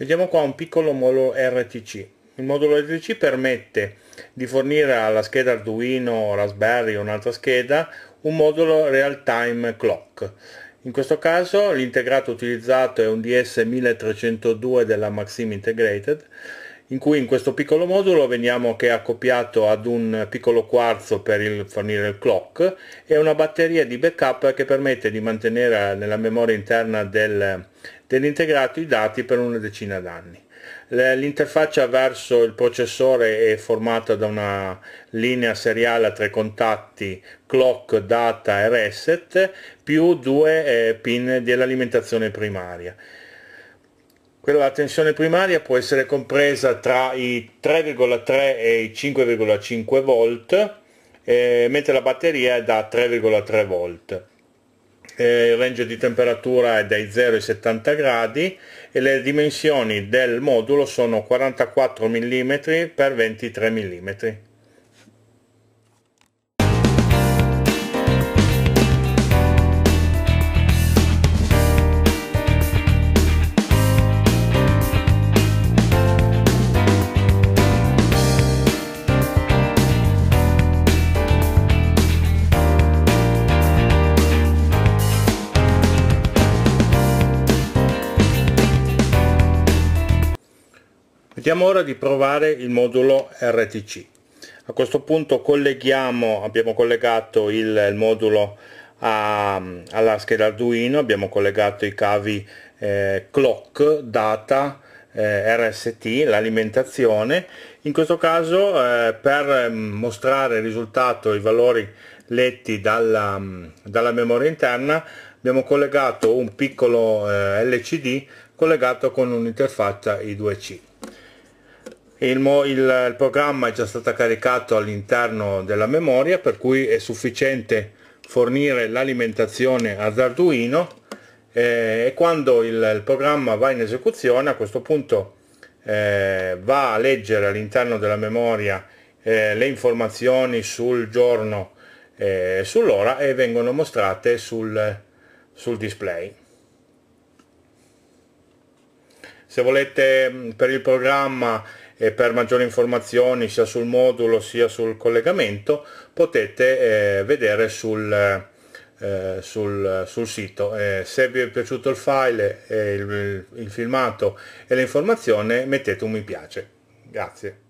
Vediamo qua un piccolo modulo RTC. Il modulo RTC permette di fornire alla scheda Arduino, Raspberry o un'altra scheda un modulo real time clock. In questo caso l'integrato utilizzato è un DS1302 della Maxim Integrated in cui in questo piccolo modulo vediamo che è accoppiato ad un piccolo quarzo per il, fornire il clock e una batteria di backup che permette di mantenere nella memoria interna del, dell'integrato i dati per una decina d'anni. L'interfaccia verso il processore è formata da una linea seriale a tre contatti clock, data e reset più due eh, pin dell'alimentazione primaria. Quella della tensione primaria può essere compresa tra i 3,3 e i 5,5 volt, eh, mentre la batteria è da 3,3 volt eh, il range di temperatura è dai 0 ai 70 gradi e le dimensioni del modulo sono 44 mm x 23 mm Vediamo ora di provare il modulo RTC. A questo punto colleghiamo, abbiamo collegato il, il modulo a, alla scheda Arduino, abbiamo collegato i cavi eh, clock, data, eh, RST, l'alimentazione. In questo caso eh, per mostrare il risultato, i valori letti dalla, dalla memoria interna, abbiamo collegato un piccolo eh, LCD collegato con un'interfaccia I2C il, il, il programma è già stato caricato all'interno della memoria per cui è sufficiente fornire l'alimentazione ad Arduino eh, e quando il, il, programma va in esecuzione a questo punto eh, va a leggere all'interno della memoria eh, le informazioni sul giorno eh, e sull'ora e vengono mostrate sul, sul display se volete mm, per il programma e per maggiori informazioni sia sul modulo sia sul collegamento potete eh, vedere sul, eh, sul, sul sito. Eh, se vi è piaciuto il file, il, il filmato e l'informazione mettete un mi piace. Grazie.